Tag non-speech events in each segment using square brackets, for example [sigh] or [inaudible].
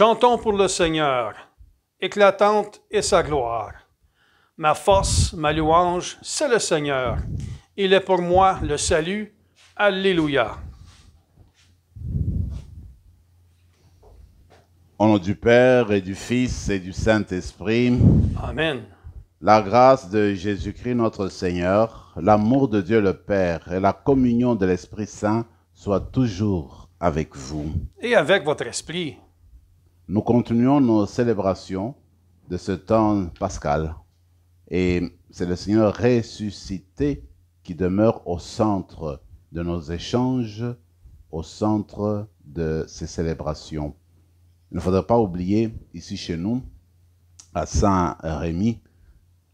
Chantons pour le Seigneur, éclatante est sa gloire. Ma force, ma louange, c'est le Seigneur. Il est pour moi le salut. Alléluia. Au nom du Père et du Fils et du Saint-Esprit. Amen. La grâce de Jésus-Christ notre Seigneur, l'amour de Dieu le Père et la communion de l'Esprit Saint soient toujours avec vous. Et avec votre esprit. Nous continuons nos célébrations de ce temps pascal. Et c'est le Seigneur ressuscité qui demeure au centre de nos échanges, au centre de ces célébrations. Il ne faudrait pas oublier, ici chez nous, à Saint-Rémy,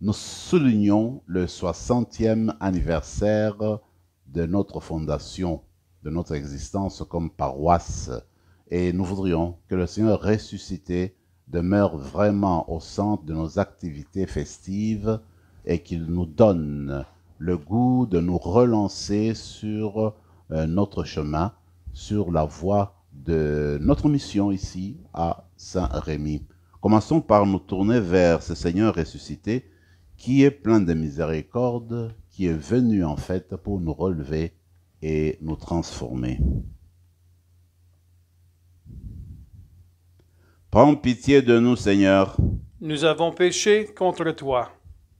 nous soulignons le 60e anniversaire de notre fondation, de notre existence comme paroisse et nous voudrions que le Seigneur ressuscité demeure vraiment au centre de nos activités festives et qu'il nous donne le goût de nous relancer sur euh, notre chemin, sur la voie de notre mission ici à Saint-Rémy. Commençons par nous tourner vers ce Seigneur ressuscité qui est plein de miséricorde, qui est venu en fait pour nous relever et nous transformer. Prends pitié de nous, Seigneur. Nous avons péché contre toi.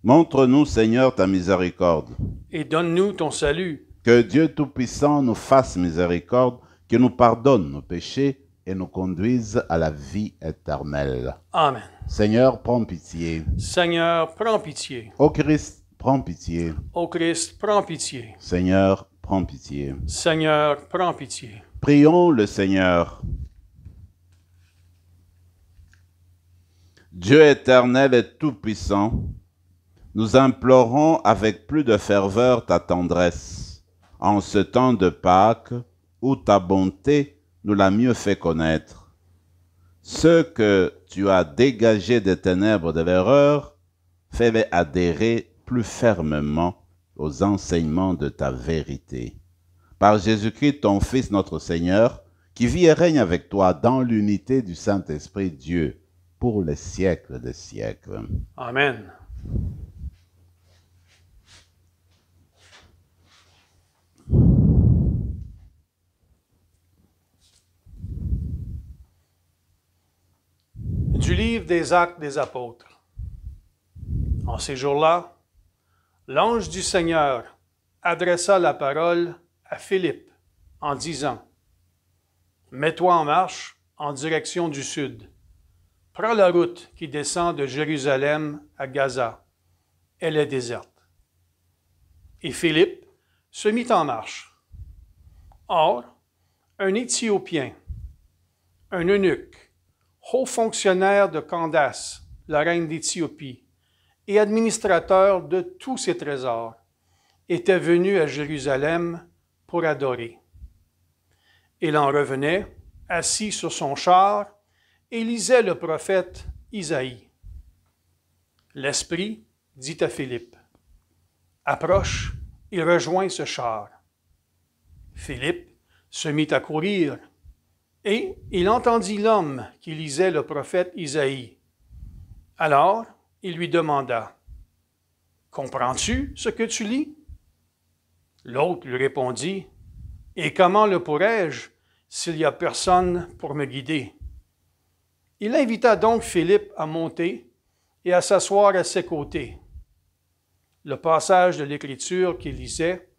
Montre-nous, Seigneur, ta miséricorde. Et donne-nous ton salut. Que Dieu Tout-Puissant nous fasse miséricorde, que nous pardonne nos péchés et nous conduise à la vie éternelle. Amen. Seigneur, prends pitié. Seigneur, prends pitié. Ô Christ, prends pitié. Au Christ, prends pitié. Seigneur, prends pitié. Seigneur, prends pitié. Prions le Seigneur. Dieu éternel et tout-puissant, nous implorons avec plus de ferveur ta tendresse en ce temps de Pâques où ta bonté nous l'a mieux fait connaître. Ceux que tu as dégagés des ténèbres de l'erreur, fais-les adhérer plus fermement aux enseignements de ta vérité. Par Jésus-Christ, ton Fils, notre Seigneur, qui vit et règne avec toi dans l'unité du Saint-Esprit Dieu, pour les siècles des siècles. Amen. Du livre des actes des apôtres. En ces jours-là, l'ange du Seigneur adressa la parole à Philippe en disant, Mets-toi en marche en direction du sud Prends la route qui descend de Jérusalem à Gaza. Elle est déserte. Et Philippe se mit en marche. Or, un Éthiopien, un eunuque, haut fonctionnaire de Candace, la reine d'Éthiopie, et administrateur de tous ses trésors, était venu à Jérusalem pour adorer. Il en revenait, assis sur son char, et lisait le prophète Isaïe. L'Esprit dit à Philippe, Approche et rejoins ce char. Philippe se mit à courir, et il entendit l'homme qui lisait le prophète Isaïe. Alors il lui demanda, Comprends-tu ce que tu lis L'autre lui répondit, Et comment le pourrais-je s'il n'y a personne pour me guider il invita donc Philippe à monter et à s'asseoir à ses côtés. Le passage de l'Écriture qu'il lisait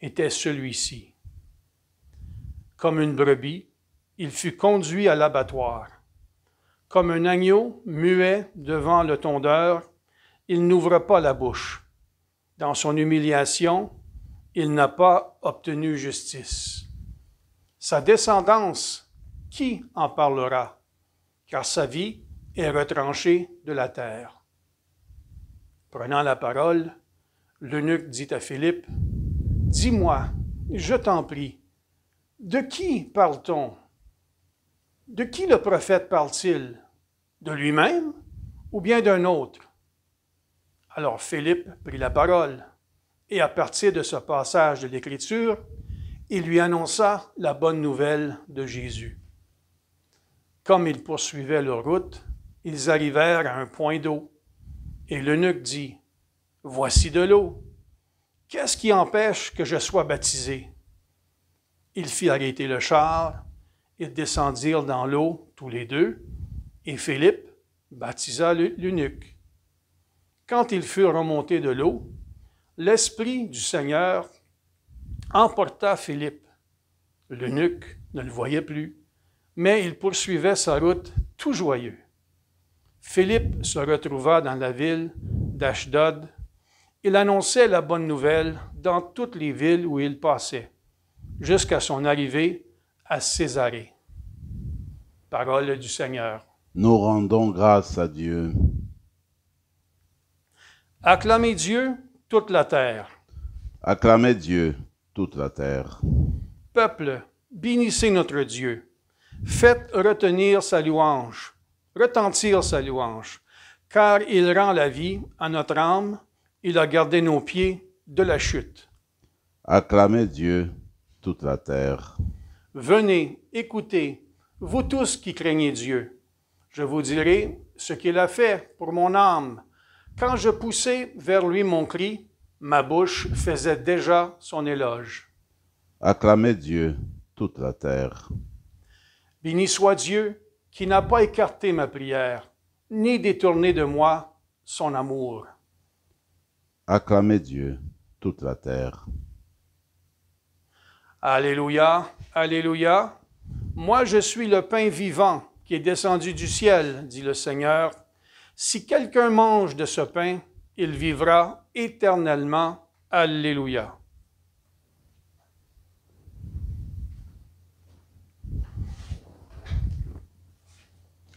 était celui-ci. Comme une brebis, il fut conduit à l'abattoir. Comme un agneau muet devant le tondeur, il n'ouvre pas la bouche. Dans son humiliation, il n'a pas obtenu justice. Sa descendance, qui en parlera? car sa vie est retranchée de la terre. Prenant la parole, l'eunuque dit à Philippe, Dis-moi, je t'en prie, de qui parle-t-on De qui le prophète parle-t-il De lui-même ou bien d'un autre alors Philippe prit la parole, et à partir de ce passage de l'Écriture, il lui annonça la bonne nouvelle de Jésus. Comme ils poursuivaient leur route, ils arrivèrent à un point d'eau. Et l'eunuque dit, Voici de l'eau. Qu'est-ce qui empêche que je sois baptisé? Il fit arrêter le char. Ils descendirent dans l'eau, tous les deux, et Philippe baptisa l'eunuque. Quand ils furent remontés de l'eau, l'Esprit du Seigneur emporta Philippe. L'eunuque ne le voyait plus mais il poursuivait sa route tout joyeux. Philippe se retrouva dans la ville d'Ashdod. Il annonçait la bonne nouvelle dans toutes les villes où il passait, jusqu'à son arrivée à Césarée. Parole du Seigneur. Nous rendons grâce à Dieu. Acclamez Dieu, toute la terre. Acclamez Dieu, toute la terre. Peuple, bénissez notre Dieu Faites retenir sa louange, retentir sa louange, car il rend la vie à notre âme, il a gardé nos pieds de la chute. Acclamez Dieu, toute la terre. Venez, écoutez, vous tous qui craignez Dieu. Je vous dirai ce qu'il a fait pour mon âme. Quand je poussais vers lui mon cri, ma bouche faisait déjà son éloge. Acclamez Dieu, toute la terre. Béni soit Dieu qui n'a pas écarté ma prière, ni détourné de moi son amour. Acclamez Dieu, toute la terre. Alléluia, Alléluia. Moi je suis le pain vivant qui est descendu du ciel, dit le Seigneur. Si quelqu'un mange de ce pain, il vivra éternellement. Alléluia.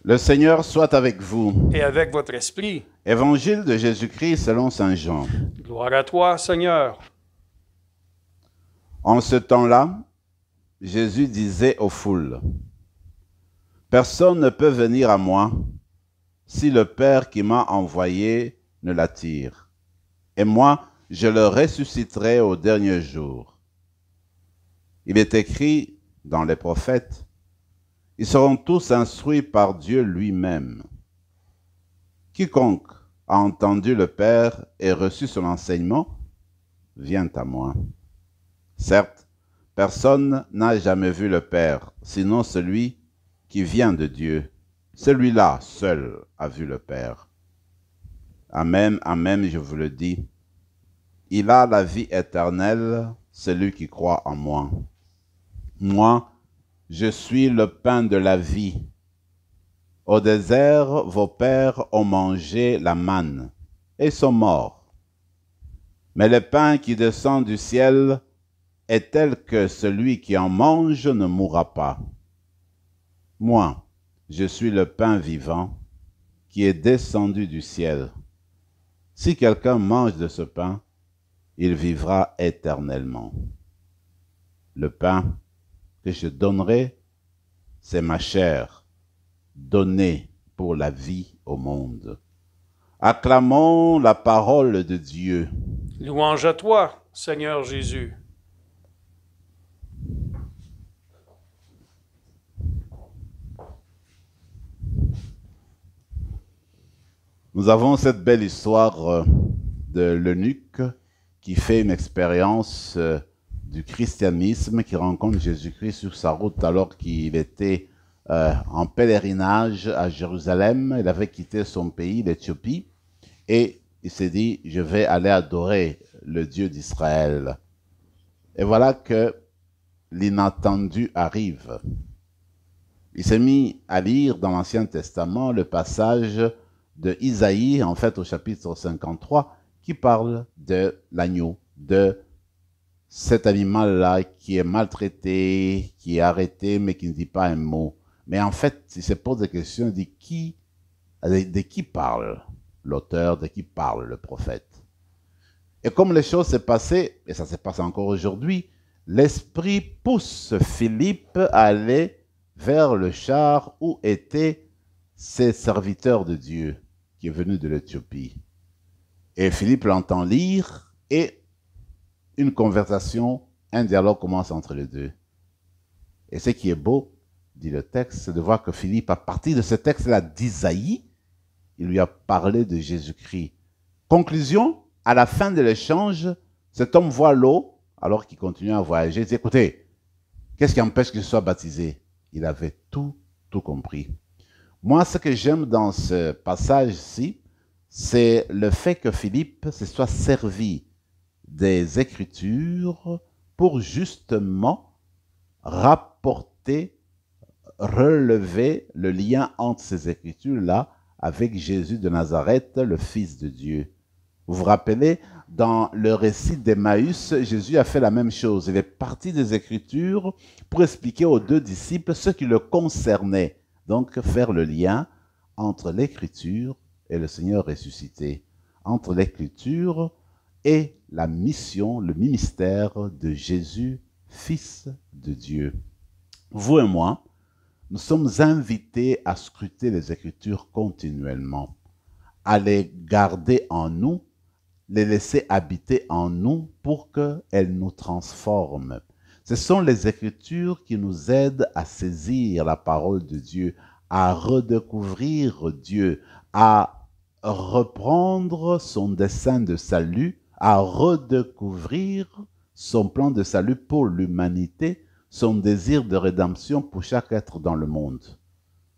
Le Seigneur soit avec vous. Et avec votre esprit. Évangile de Jésus-Christ selon Saint Jean. Gloire à toi, Seigneur. En ce temps-là, Jésus disait aux foules, Personne ne peut venir à moi si le Père qui m'a envoyé ne l'attire. Et moi, je le ressusciterai au dernier jour. Il est écrit dans les prophètes, ils seront tous instruits par Dieu lui-même. Quiconque a entendu le Père et reçu son enseignement vient à moi. Certes, personne n'a jamais vu le Père, sinon celui qui vient de Dieu. Celui-là seul a vu le Père. Amen, amen, je vous le dis. Il a la vie éternelle, celui qui croit en moi. Moi, je suis le pain de la vie. Au désert, vos pères ont mangé la manne et sont morts. Mais le pain qui descend du ciel est tel que celui qui en mange ne mourra pas. Moi, je suis le pain vivant qui est descendu du ciel. Si quelqu'un mange de ce pain, il vivra éternellement. Le pain que je donnerai, c'est ma chair, donnée pour la vie au monde. Acclamons la parole de Dieu. Louange à toi, Seigneur Jésus. Nous avons cette belle histoire euh, de l'eunuque qui fait une expérience euh, du christianisme qui rencontre Jésus-Christ sur sa route alors qu'il était euh, en pèlerinage à Jérusalem. Il avait quitté son pays, l'Éthiopie, et il s'est dit, je vais aller adorer le Dieu d'Israël. Et voilà que l'inattendu arrive. Il s'est mis à lire dans l'Ancien Testament le passage de Isaïe, en fait au chapitre 53, qui parle de l'agneau, de cet animal-là qui est maltraité, qui est arrêté, mais qui ne dit pas un mot. Mais en fait, il se pose des questions de qui, de qui parle l'auteur, de qui parle le prophète. Et comme les choses s'est passées, et ça se passe encore aujourd'hui, l'esprit pousse Philippe à aller vers le char où étaient ses serviteurs de Dieu, qui est venu de l'Éthiopie. Et Philippe l'entend lire, et une conversation, un dialogue commence entre les deux. Et ce qui est beau, dit le texte, c'est de voir que Philippe, à partir de ce texte-là d'Isaïe, il lui a parlé de Jésus-Christ. Conclusion, à la fin de l'échange, cet homme voit l'eau alors qu'il continue à voyager. Il dit, écoutez, qu'est-ce qui empêche qu'il soit baptisé Il avait tout, tout compris. Moi, ce que j'aime dans ce passage-ci, c'est le fait que Philippe se soit servi des Écritures pour justement rapporter, relever le lien entre ces Écritures-là avec Jésus de Nazareth, le Fils de Dieu. Vous vous rappelez, dans le récit d'Emmaüs, Jésus a fait la même chose. Il est parti des Écritures pour expliquer aux deux disciples ce qui le concernait. Donc faire le lien entre l'Écriture et le Seigneur ressuscité, entre l'Écriture et la mission, le ministère de Jésus, Fils de Dieu. Vous et moi, nous sommes invités à scruter les Écritures continuellement, à les garder en nous, les laisser habiter en nous pour qu'elles nous transforment. Ce sont les Écritures qui nous aident à saisir la parole de Dieu, à redécouvrir Dieu, à reprendre son dessein de salut à redécouvrir son plan de salut pour l'humanité, son désir de rédemption pour chaque être dans le monde.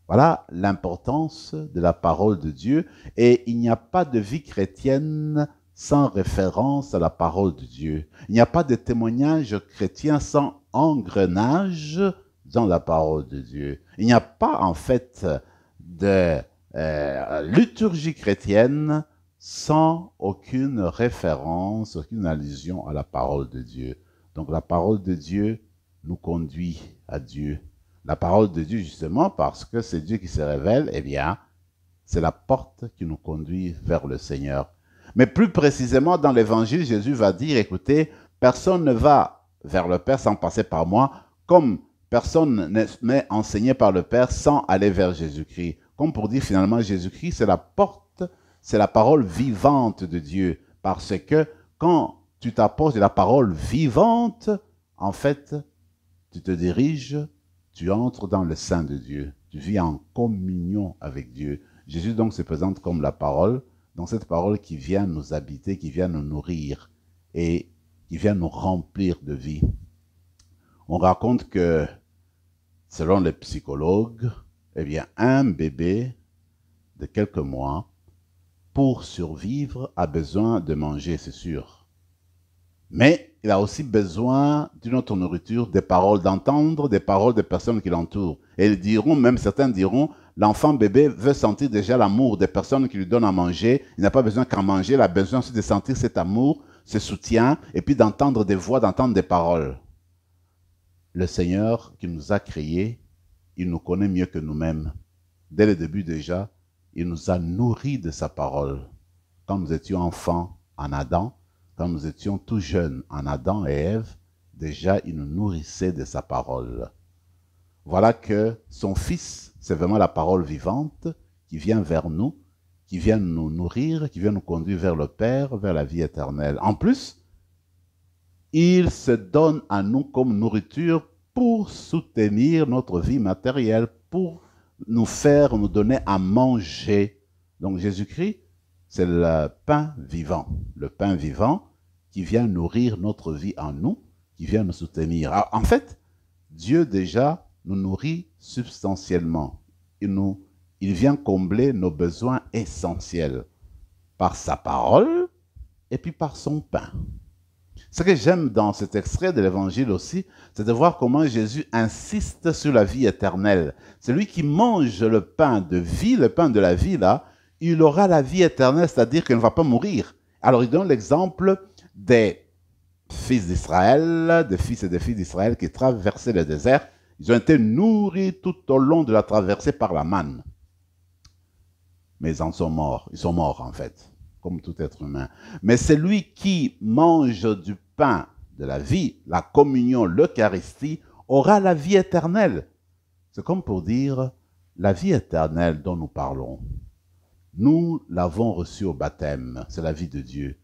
Voilà l'importance de la parole de Dieu et il n'y a pas de vie chrétienne sans référence à la parole de Dieu. Il n'y a pas de témoignage chrétien sans engrenage dans la parole de Dieu. Il n'y a pas en fait de euh, liturgie chrétienne sans aucune référence, aucune allusion à la parole de Dieu. Donc la parole de Dieu nous conduit à Dieu. La parole de Dieu, justement, parce que c'est Dieu qui se révèle, eh bien, c'est la porte qui nous conduit vers le Seigneur. Mais plus précisément, dans l'Évangile, Jésus va dire, écoutez, personne ne va vers le Père sans passer par moi, comme personne n'est enseigné par le Père sans aller vers Jésus-Christ. Comme pour dire finalement, Jésus-Christ, c'est la porte c'est la parole vivante de Dieu. Parce que quand tu t'apportes de la parole vivante, en fait, tu te diriges, tu entres dans le sein de Dieu. Tu vis en communion avec Dieu. Jésus donc se présente comme la parole, donc cette parole qui vient nous habiter, qui vient nous nourrir et qui vient nous remplir de vie. On raconte que, selon les psychologues, eh bien, un bébé de quelques mois pour survivre, a besoin de manger, c'est sûr. Mais il a aussi besoin d'une autre nourriture, des paroles d'entendre, des paroles des personnes qui l'entourent. Et ils diront, même certains diront, l'enfant bébé veut sentir déjà l'amour des personnes qui lui donnent à manger. Il n'a pas besoin qu'à manger, il a besoin aussi de sentir cet amour, ce soutien, et puis d'entendre des voix, d'entendre des paroles. Le Seigneur qui nous a créés, il nous connaît mieux que nous-mêmes. Dès le début déjà, il nous a nourris de sa parole. Quand nous étions enfants en Adam, quand nous étions tout jeunes en Adam et Ève, déjà il nous nourrissait de sa parole. Voilà que son Fils, c'est vraiment la parole vivante qui vient vers nous, qui vient nous nourrir, qui vient nous conduire vers le Père, vers la vie éternelle. En plus, il se donne à nous comme nourriture pour soutenir notre vie matérielle, pour nous faire, nous donner à manger. Donc Jésus-Christ, c'est le pain vivant, le pain vivant qui vient nourrir notre vie en nous, qui vient nous soutenir. Ah, en fait, Dieu déjà nous nourrit substantiellement. Il, il vient combler nos besoins essentiels par sa parole et puis par son pain. Ce que j'aime dans cet extrait de l'Évangile aussi, c'est de voir comment Jésus insiste sur la vie éternelle. Celui qui mange le pain de vie, le pain de la vie, là, il aura la vie éternelle, c'est-à-dire qu'il ne va pas mourir. Alors il donne l'exemple des fils d'Israël, des fils et des filles d'Israël qui traversaient le désert. Ils ont été nourris tout au long de la traversée par la manne. Mais ils en sont morts. Ils sont morts en fait comme tout être humain. Mais celui qui mange du pain de la vie, la communion, l'Eucharistie, aura la vie éternelle. C'est comme pour dire la vie éternelle dont nous parlons. Nous l'avons reçue au baptême, c'est la vie de Dieu.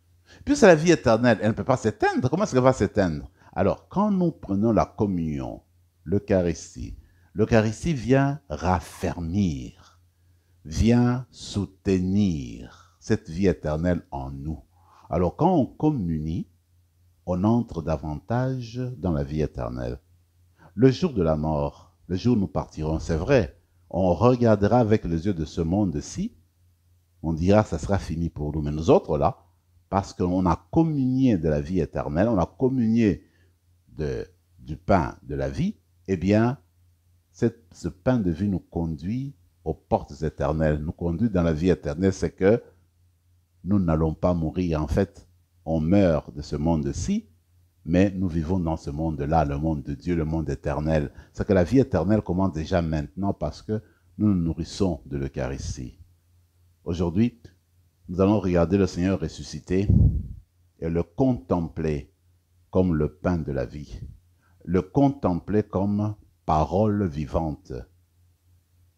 Puis la vie éternelle, elle ne peut pas s'éteindre. Comment est-ce qu'elle va s'éteindre Alors, quand nous prenons la communion, l'Eucharistie, l'Eucharistie vient raffermir, vient soutenir, cette vie éternelle en nous. Alors quand on communie, on entre davantage dans la vie éternelle. Le jour de la mort, le jour où nous partirons, c'est vrai, on regardera avec les yeux de ce monde-ci, on dira ça sera fini pour nous. Mais nous autres là, parce qu'on a communié de la vie éternelle, on a communié de, du pain de la vie, eh bien, ce pain de vie nous conduit aux portes éternelles, nous conduit dans la vie éternelle, c'est que nous n'allons pas mourir. En fait, on meurt de ce monde-ci, mais nous vivons dans ce monde-là, le monde de Dieu, le monde éternel. C'est que la vie éternelle commence déjà maintenant parce que nous nous nourrissons de l'Eucharistie. Aujourd'hui, nous allons regarder le Seigneur ressuscité et le contempler comme le pain de la vie, le contempler comme parole vivante.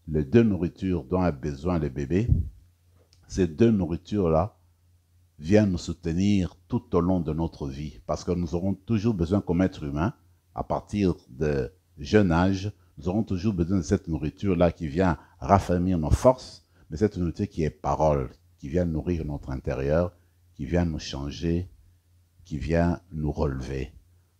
Les deux nourritures dont a besoin le bébé, ces deux nourritures-là viennent nous soutenir tout au long de notre vie, parce que nous aurons toujours besoin, comme être humain, à partir de jeune âge, nous aurons toujours besoin de cette nourriture-là qui vient raffermir nos forces, mais cette nourriture qui est parole, qui vient nourrir notre intérieur, qui vient nous changer, qui vient nous relever.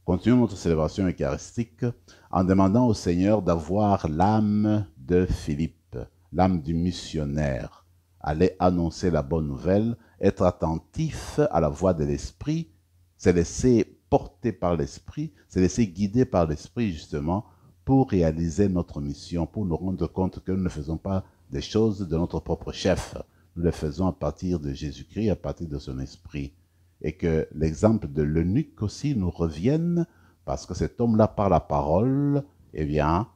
Continuons notre célébration eucharistique en demandant au Seigneur d'avoir l'âme de Philippe, l'âme du missionnaire, Aller annoncer la bonne nouvelle, être attentif à la voix de l'Esprit, c'est laisser porter par l'Esprit, c'est laisser guider par l'Esprit justement pour réaliser notre mission, pour nous rendre compte que nous ne faisons pas des choses de notre propre chef, nous les faisons à partir de Jésus-Christ, à partir de son Esprit. Et que l'exemple de l'eunuque aussi nous revienne, parce que cet homme-là, par la parole, eh bien,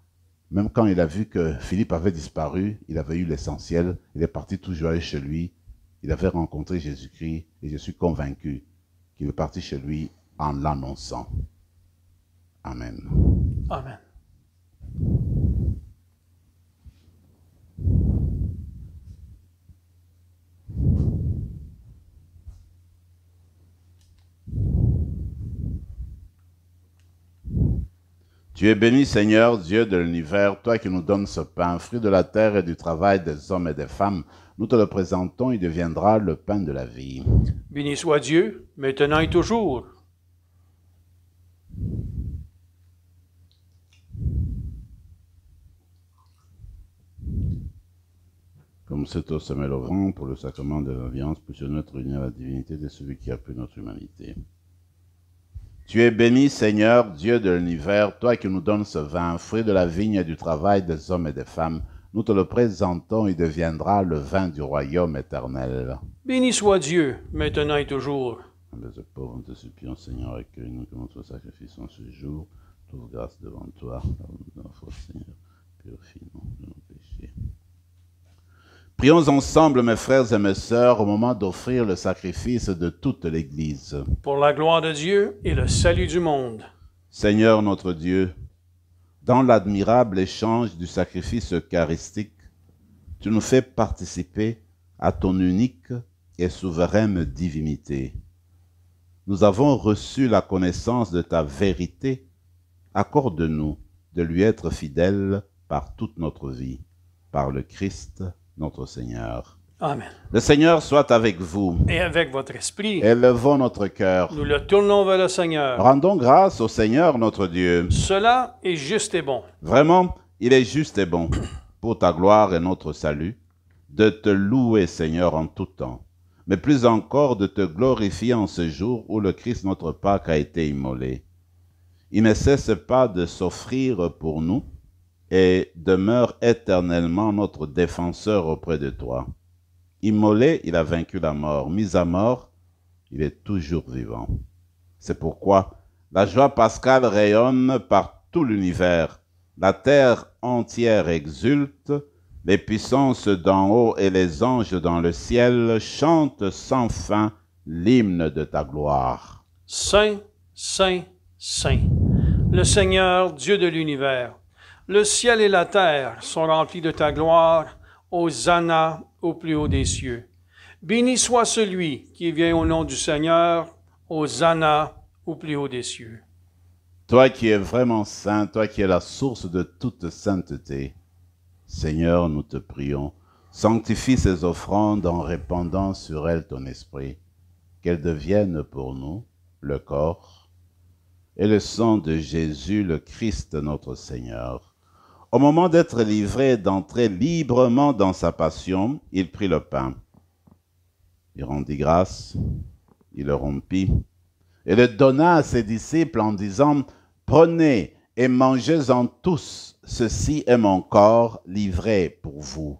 même quand il a vu que Philippe avait disparu, il avait eu l'essentiel, il est parti tout joyeux chez lui, il avait rencontré Jésus-Christ et je suis convaincu qu'il est parti chez lui en l'annonçant. Amen. Amen. Tu es béni, Seigneur, Dieu de l'univers, toi qui nous donnes ce pain, fruit de la terre et du travail des hommes et des femmes. Nous te le présentons, il deviendra le pain de la vie. Béni soit Dieu, maintenant et toujours. Comme c'est au sommet le pour le sacrement de la viande, puissions-nous être à la divinité de celui qui a pu notre humanité. Tu es béni, Seigneur, Dieu de l'univers, toi qui nous donnes ce vin, fruit de la vigne et du travail des hommes et des femmes. Nous te le présentons, il deviendra le vin du royaume éternel. Béni soit Dieu, maintenant et toujours. nous te supplions, Seigneur, accueille-nous notre sacrifice en ce jour. Trouve grâce devant toi, pardonne-nous, Seigneur, purifie-nous de nos péchés. Prions ensemble, mes frères et mes sœurs, au moment d'offrir le sacrifice de toute l'Église. Pour la gloire de Dieu et le salut du monde. Seigneur notre Dieu, dans l'admirable échange du sacrifice eucharistique, tu nous fais participer à ton unique et souveraine divinité. Nous avons reçu la connaissance de ta vérité. Accorde-nous de lui être fidèles par toute notre vie, par le Christ notre Seigneur. Amen. Le Seigneur soit avec vous. Et avec votre esprit. Élevons notre cœur. Nous le tournons vers le Seigneur. Rendons grâce au Seigneur notre Dieu. Cela est juste et bon. Vraiment, il est juste et bon [clears throat] pour ta gloire et notre salut de te louer, Seigneur, en tout temps, mais plus encore de te glorifier en ce jour où le Christ notre Pâque a été immolé. Il ne cesse pas de s'offrir pour nous et demeure éternellement notre défenseur auprès de toi. Immolé, il a vaincu la mort. Mis à mort, il est toujours vivant. C'est pourquoi la joie pascale rayonne par tout l'univers. La terre entière exulte. Les puissances d'en haut et les anges dans le ciel chantent sans fin l'hymne de ta gloire. Saint, Saint, Saint, le Seigneur Dieu de l'univers le ciel et la terre sont remplis de ta gloire. Hosanna au plus haut des cieux. Béni soit celui qui vient au nom du Seigneur. Hosanna au plus haut des cieux. Toi qui es vraiment saint, toi qui es la source de toute sainteté, Seigneur, nous te prions, sanctifie ces offrandes en répandant sur elles ton esprit, qu'elles deviennent pour nous le corps et le sang de Jésus le Christ notre Seigneur au moment d'être livré d'entrer librement dans sa passion, il prit le pain. Il rendit grâce, il le rompit, et le donna à ses disciples en disant, Prenez et mangez-en tous, ceci est mon corps livré pour vous.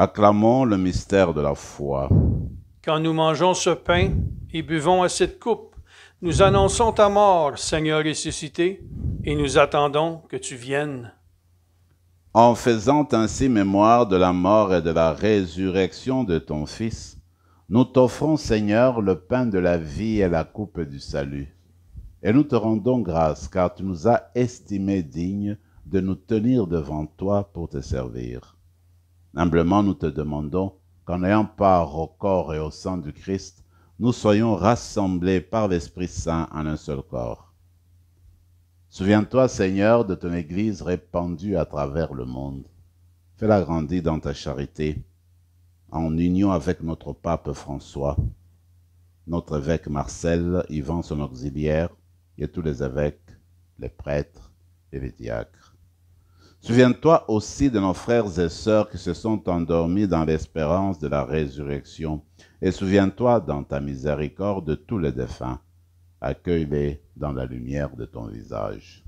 Acclamons le mystère de la foi. Quand nous mangeons ce pain et buvons à cette coupe, nous annonçons ta mort, Seigneur ressuscité, et nous attendons que tu viennes. En faisant ainsi mémoire de la mort et de la résurrection de ton Fils, nous t'offrons, Seigneur, le pain de la vie et la coupe du salut. Et nous te rendons grâce, car tu nous as estimés dignes de nous tenir devant toi pour te servir. Humblement, nous te demandons qu'en ayant part au corps et au sang du Christ, nous soyons rassemblés par l'Esprit Saint en un seul corps. Souviens-toi, Seigneur, de ton Église répandue à travers le monde. Fais-la grandir dans ta charité, en union avec notre pape François, notre évêque Marcel, Yvan son auxiliaire, et tous les évêques, les prêtres et les diacres. Souviens-toi aussi de nos frères et sœurs qui se sont endormis dans l'espérance de la résurrection, et souviens-toi dans ta miséricorde de tous les défunts. Accueille-les dans la lumière de ton visage.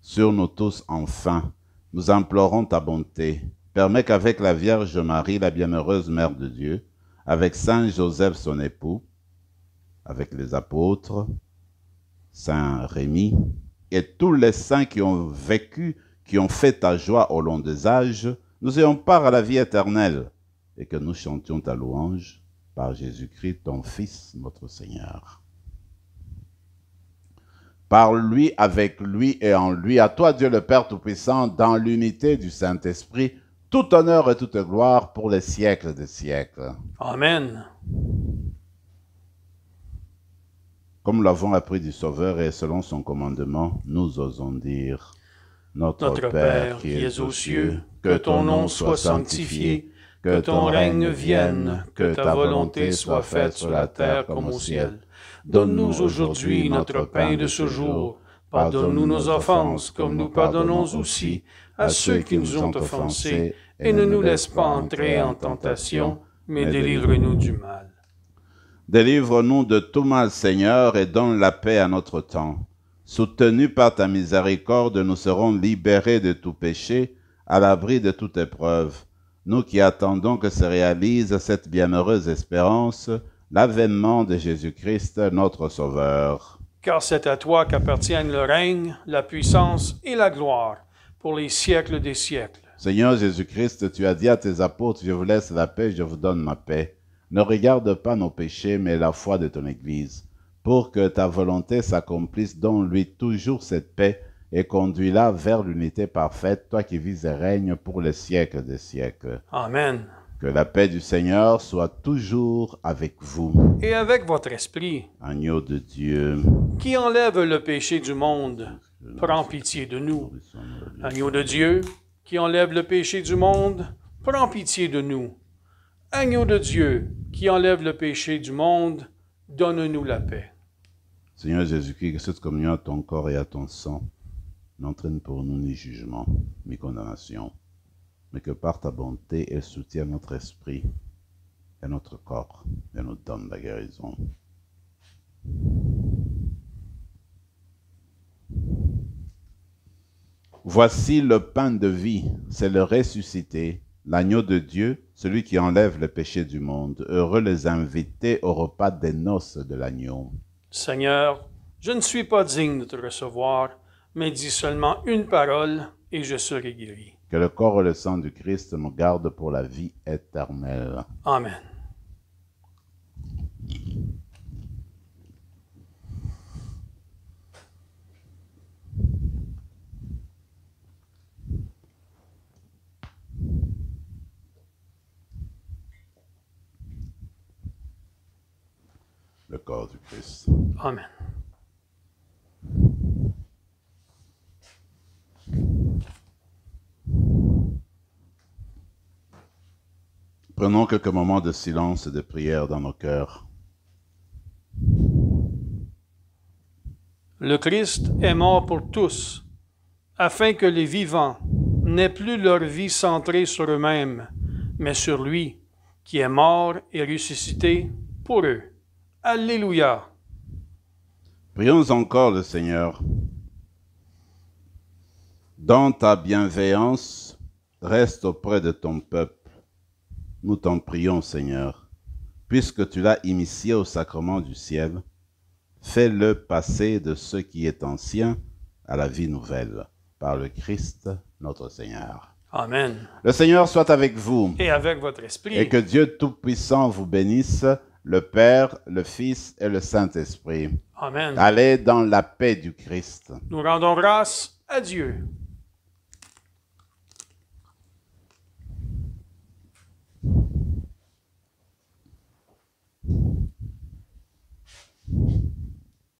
Sur nous tous, enfin, nous implorons ta bonté. Permets qu'avec la Vierge Marie, la bienheureuse Mère de Dieu, avec Saint Joseph son époux, avec les apôtres, Saint Rémi et tous les saints qui ont vécu qui ont fait ta joie au long des âges, nous ayons part à la vie éternelle et que nous chantions ta louange par Jésus-Christ, ton Fils, notre Seigneur. Par lui, avec lui et en lui, à toi Dieu le Père Tout-Puissant, dans l'unité du Saint-Esprit, tout honneur et toute gloire pour les siècles des siècles. Amen. Comme l'avons appris du Sauveur et selon son commandement, nous osons dire. Notre Père qui es aux cieux, que ton nom soit sanctifié, que ton règne vienne, que ta volonté soit faite sur la terre comme au ciel. Donne-nous aujourd'hui notre pain de ce jour. Pardonne-nous nos offenses, comme nous pardonnons aussi à ceux qui nous ont offensés, et ne nous laisse pas entrer en tentation, mais délivre-nous du mal. Délivre-nous de tout mal, Seigneur, et donne la paix à notre temps Soutenus par ta miséricorde, nous serons libérés de tout péché, à l'abri de toute épreuve. Nous qui attendons que se réalise cette bienheureuse espérance, l'avènement de Jésus-Christ, notre Sauveur. Car c'est à toi qu'appartiennent le règne, la puissance et la gloire pour les siècles des siècles. Seigneur Jésus-Christ, tu as dit à tes apôtres, je vous laisse la paix, je vous donne ma paix. Ne regarde pas nos péchés, mais la foi de ton Église pour que ta volonté s'accomplisse. Donne-lui toujours cette paix et conduis-la vers l'unité parfaite, toi qui vis et règne pour les siècles des siècles. Amen. Que la paix du Seigneur soit toujours avec vous. Et avec votre esprit. Agneau de Dieu. Qui enlève le péché du monde, prends pitié de nous. Agneau de Dieu, qui enlève le péché du monde, prends pitié de nous. Agneau de Dieu, qui enlève le péché du monde, donne-nous la paix. Seigneur Jésus-Christ, que cette communion à ton corps et à ton sang n'entraîne pour nous ni jugement, ni condamnation, mais que par ta bonté, elle soutienne notre esprit et notre corps et nous donne la guérison. Voici le pain de vie, c'est le ressuscité, l'agneau de Dieu, celui qui enlève les péchés du monde. Heureux les invités au repas des noces de l'agneau. Seigneur, je ne suis pas digne de te recevoir, mais dis seulement une parole et je serai guéri. Que le corps et le sang du Christ me gardent pour la vie éternelle. Amen. le corps du Christ. Amen. Prenons quelques moments de silence et de prière dans nos cœurs. Le Christ est mort pour tous, afin que les vivants n'aient plus leur vie centrée sur eux-mêmes, mais sur lui, qui est mort et ressuscité pour eux. Alléluia. Prions encore le Seigneur. Dans ta bienveillance, reste auprès de ton peuple. Nous t'en prions, Seigneur. Puisque tu l'as initié au sacrement du ciel, fais-le passer de ce qui est ancien à la vie nouvelle, par le Christ notre Seigneur. Amen. Le Seigneur soit avec vous. Et avec votre esprit. Et que Dieu Tout-Puissant vous bénisse le Père, le Fils et le Saint-Esprit. Amen. Allez dans la paix du Christ. Nous rendons grâce à Dieu.